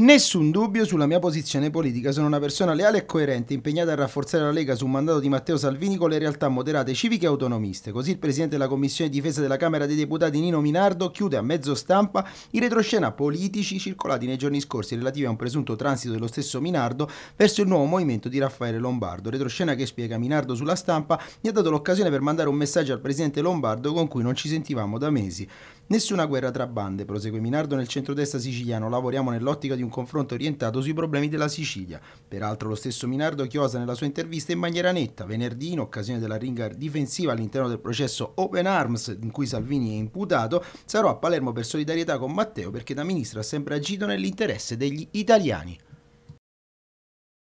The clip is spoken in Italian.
Nessun dubbio sulla mia posizione politica, sono una persona leale e coerente, impegnata a rafforzare la Lega su mandato di Matteo Salvini con le realtà moderate, civiche e autonomiste. Così il Presidente della Commissione Difesa della Camera dei Deputati Nino Minardo chiude a mezzo stampa i retroscena politici circolati nei giorni scorsi relativi a un presunto transito dello stesso Minardo verso il nuovo movimento di Raffaele Lombardo. Retroscena che spiega Minardo sulla stampa mi ha dato l'occasione per mandare un messaggio al Presidente Lombardo con cui non ci sentivamo da mesi. Nessuna guerra tra bande, prosegue Minardo nel centrodestra siciliano, lavoriamo nell'ottica di un un confronto orientato sui problemi della Sicilia. Peraltro lo stesso Minardo chiosa nella sua intervista in maniera netta venerdì in occasione della ringa difensiva all'interno del processo Open Arms in cui Salvini è imputato, sarò a Palermo per solidarietà con Matteo perché da ministro ha sempre agito nell'interesse degli italiani.